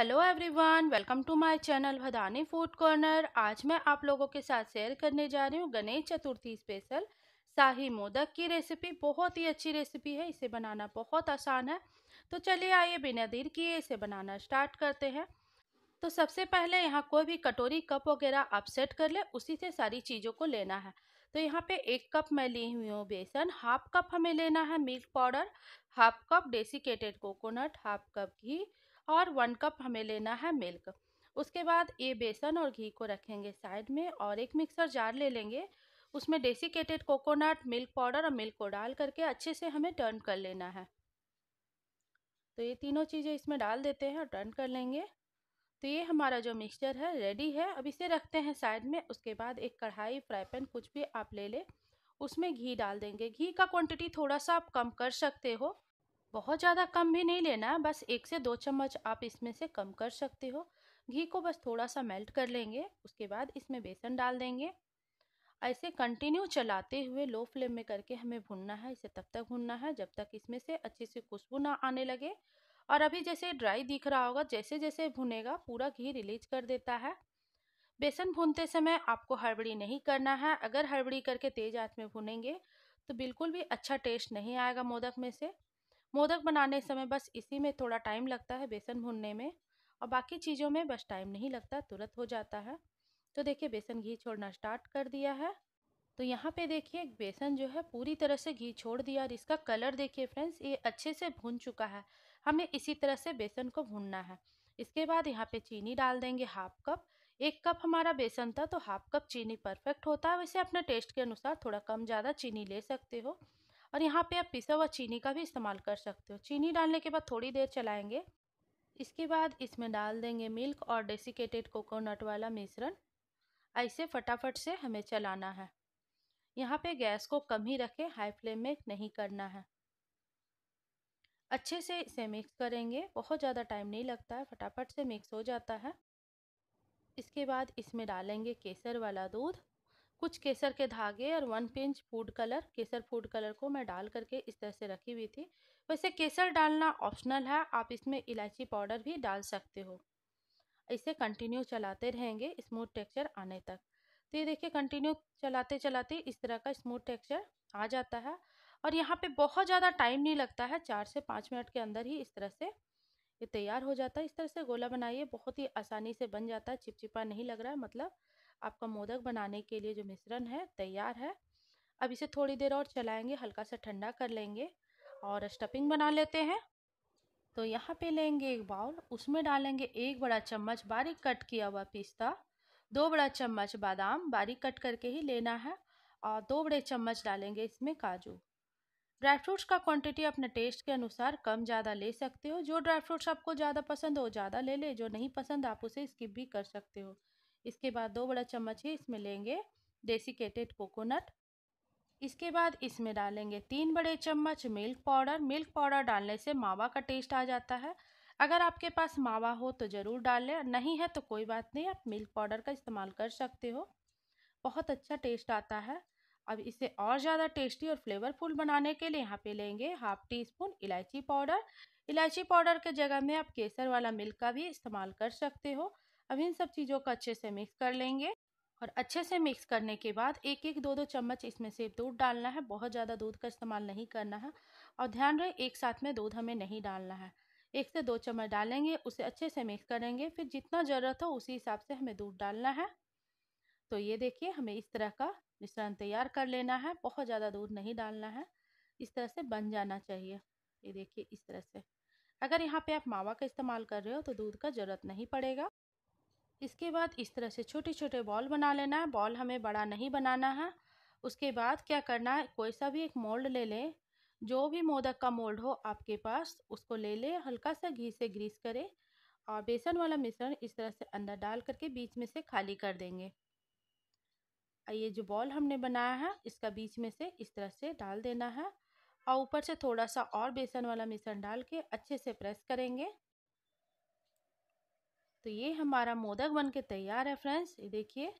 hello everyone welcome to my channel Bhadani food corner आज मैं आप लोगों के साथ शेयर करने जा रही हूँ गणेश चतुर्थी स्पेशल शाही मोदक की रेसिपी बहुत ही अच्छी रेसिपी है इसे बनाना बहुत आसान है तो चलिए आइए बिना देर किए इसे बनाना स्टार्ट करते हैं तो सबसे पहले यहाँ कोई भी कटोरी कप वगैरह आप सेट कर ले उसी से सारी चीज़ों को लेना है तो यहाँ पे एक कप मैं ली हुई हूँ बेसन हाफ कप हमें लेना है milk powder half cup desiccated coconut half cup ghee और वन कप हमें लेना है मिल्क उसके बाद ये बेसन और घी को रखेंगे साइड में और एक मिक्सर जार ले लेंगे उसमें डेसिकेटेड कोकोनट मिल्क पाउडर और मिल्क को डाल करके अच्छे से हमें टर्न कर लेना है तो ये तीनों चीज़ें इसमें डाल देते हैं और टर्न कर लेंगे तो ये हमारा जो मिक्सचर है रेडी है अब इसे रखते हैं साइड में उसके बाद एक कढ़ाई फ्राई पैन कुछ भी आप ले लें उसमें घी डाल देंगे घी का क्वांटिटी थोड़ा सा आप कम कर सकते हो बहुत ज़्यादा कम भी नहीं लेना है बस एक से दो चम्मच आप इसमें से कम कर सकते हो घी को बस थोड़ा सा मेल्ट कर लेंगे उसके बाद इसमें बेसन डाल देंगे ऐसे कंटिन्यू चलाते हुए लो फ्लेम में करके हमें भुनना है इसे तब तक भुनना है जब तक इसमें से अच्छे से खुशबू ना आने लगे और अभी जैसे ड्राई दिख रहा होगा जैसे जैसे भुनेगा पूरा घी रिलीज कर देता है बेसन भूनते समय आपको हड़बड़ी नहीं करना है अगर हड़बड़ी करके तेज़ आँच में भुनेंगे तो बिल्कुल भी अच्छा टेस्ट नहीं आएगा मोदक में से मोदक बनाने समय बस इसी में थोड़ा टाइम लगता है बेसन भूनने में और बाकी चीज़ों में बस टाइम नहीं लगता तुरंत हो जाता है तो देखिए बेसन घी छोड़ना स्टार्ट कर दिया है तो यहाँ पे देखिए बेसन जो है पूरी तरह से घी छोड़ दिया और इसका कलर देखिए फ्रेंड्स ये अच्छे से भून चुका है हमें इसी तरह से बेसन को भूनना है इसके बाद यहाँ पे चीनी डाल देंगे हाफ कप एक कप हमारा बेसन था तो हाफ कप चीनी परफेक्ट होता है वैसे अपने टेस्ट के अनुसार थोड़ा कम ज़्यादा चीनी ले सकते हो और यहाँ पे आप पिसा हुआ चीनी का भी इस्तेमाल कर सकते हो चीनी डालने के बाद थोड़ी देर चलाएंगे इसके बाद इसमें डाल देंगे मिल्क और डेसिकेटेड कोकोनट वाला मिश्रण ऐसे फटाफट से हमें चलाना है यहाँ पे गैस को कम ही रखें हाई फ्लेम में नहीं करना है अच्छे से इसे मिक्स करेंगे बहुत ज़्यादा टाइम नहीं लगता है फटाफट से मिक्स हो जाता है इसके बाद इसमें डालेंगे केसर वाला दूध कुछ केसर के धागे और वन पिंच फूड कलर केसर फूड कलर को मैं डाल करके इस तरह से रखी हुई थी वैसे केसर डालना ऑप्शनल है आप इसमें इलायची पाउडर भी डाल सकते हो इसे कंटिन्यू चलाते रहेंगे स्मूथ टेक्सचर आने तक तो ये देखिए कंटिन्यू चलाते चलाते इस तरह का स्मूथ टेक्सचर आ जाता है और यहाँ पे बहुत ज़्यादा टाइम नहीं लगता है चार से पाँच मिनट के अंदर ही इस तरह से ये तैयार हो जाता है इस तरह से गोला बनाइए बहुत ही आसानी से बन जाता है चिपचिपा नहीं लग रहा है मतलब आपका मोदक बनाने के लिए जो मिश्रण है तैयार है अब इसे थोड़ी देर और चलाएंगे हल्का सा ठंडा कर लेंगे और स्टफिंग बना लेते हैं तो यहाँ पे लेंगे एक बाउल उसमें डालेंगे एक बड़ा चम्मच बारीक कट किया हुआ पिस्ता दो बड़ा चम्मच बादाम बारीक कट करके ही लेना है और दो बड़े चम्मच डालेंगे इसमें काजू ड्राई फ्रूट्स का क्वांटिटी अपने टेस्ट के अनुसार कम ज़्यादा ले सकते हो जो ड्राई फ्रूट्स आपको ज़्यादा पसंद हो ज़्यादा ले ले जो नहीं पसंद आप उसे स्किप भी कर सकते हो इसके बाद दो बड़ा चम्मच ही इसमें लेंगे डेसिकेटेड कोकोनट इसके बाद इसमें डालेंगे तीन बड़े चम्मच मिल्क पाउडर मिल्क पाउडर डालने से मावा का टेस्ट आ जाता है अगर आपके पास मावा हो तो ज़रूर डालें नहीं है तो कोई बात नहीं आप मिल्क पाउडर का इस्तेमाल कर सकते हो बहुत अच्छा टेस्ट आता है अब इसे और ज़्यादा टेस्टी और फ्लेवरफुल बनाने के लिए यहाँ पे लेंगे हाफ टी स्पून इलायची पाउडर इलायची पाउडर के जगह में आप केसर वाला मिल्क का भी इस्तेमाल कर सकते हो अब इन सब चीज़ों को अच्छे से मिक्स कर लेंगे और अच्छे से मिक्स करने के बाद एक एक दो दो चम्मच इसमें से दूध डालना है बहुत ज़्यादा दूध का इस्तेमाल नहीं करना है और ध्यान रहे एक साथ में दूध हमें नहीं डालना है एक से दो चम्मच डालेंगे उसे अच्छे से मिक्स करेंगे फिर जितना ज़रूरत हो उसी हिसाब से हमें दूध डालना है तो ये देखिए हमें इस तरह का मिश्रण तैयार कर लेना है बहुत ज़्यादा दूध नहीं डालना है इस तरह से बन जाना चाहिए ये देखिए इस तरह से अगर यहाँ पे आप मावा का इस्तेमाल कर रहे हो तो दूध का ज़रूरत नहीं पड़ेगा इसके बाद इस तरह से छोटे छोटे बॉल बना लेना है बॉल हमें बड़ा नहीं बनाना है उसके बाद क्या करना है कोई सा भी एक मोल्ड ले लें जो भी मोदक का मोल्ड हो आपके पास उसको ले लें हल्का सा घी से ग्रीस करें और बेसन वाला मिश्रण इस तरह से अंदर डाल करके बीच में से खाली कर देंगे ये जो बॉल हमने बनाया है इसका बीच में से इस तरह से डाल देना है और ऊपर से थोड़ा सा और बेसन वाला मिश्रण डाल के अच्छे से प्रेस करेंगे तो ये हमारा मोदक बन के तैयार है फ्रेंड्स ये देखिए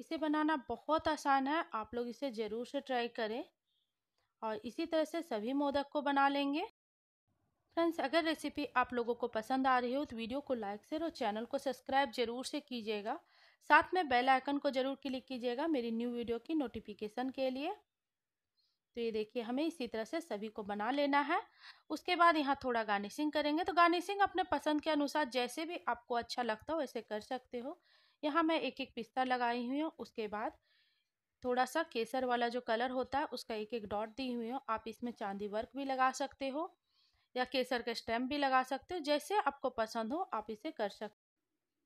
इसे बनाना बहुत आसान है आप लोग इसे ज़रूर से ट्राई करें और इसी तरह से सभी मोदक को बना लेंगे फ्रेंड्स अगर रेसिपी आप लोगों को पसंद आ रही हो तो वीडियो को लाइक शेयर और चैनल को सब्सक्राइब ज़रूर से कीजिएगा साथ में बेल आइकन को ज़रूर क्लिक कीजिएगा मेरी न्यू वीडियो की नोटिफिकेशन के लिए तो ये देखिए हमें इसी तरह से सभी को बना लेना है उसके बाद यहाँ थोड़ा गार्निशिंग करेंगे तो गार्निशिंग अपने पसंद के अनुसार जैसे भी आपको अच्छा लगता हो वैसे कर सकते हो यहाँ मैं एक एक पिस्ता लगाई हुई हूँ उसके बाद थोड़ा सा केसर वाला जो कलर होता है उसका एक एक डॉट दी हुई हो आप इसमें चांदी वर्क भी लगा सकते हो या केसर का के स्टैम्प भी लगा सकते हो जैसे आपको पसंद हो आप इसे कर सकते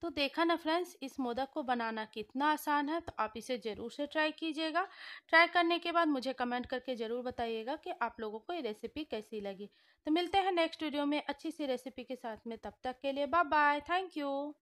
तो देखा ना फ्रेंड्स इस मोदक को बनाना कितना आसान है तो आप इसे ज़रूर से ट्राई कीजिएगा ट्राई करने के बाद मुझे कमेंट करके ज़रूर बताइएगा कि आप लोगों को ये रेसिपी कैसी लगी तो मिलते हैं नेक्स्ट वीडियो में अच्छी सी रेसिपी के साथ में तब तक के लिए बाय बाय थैंक यू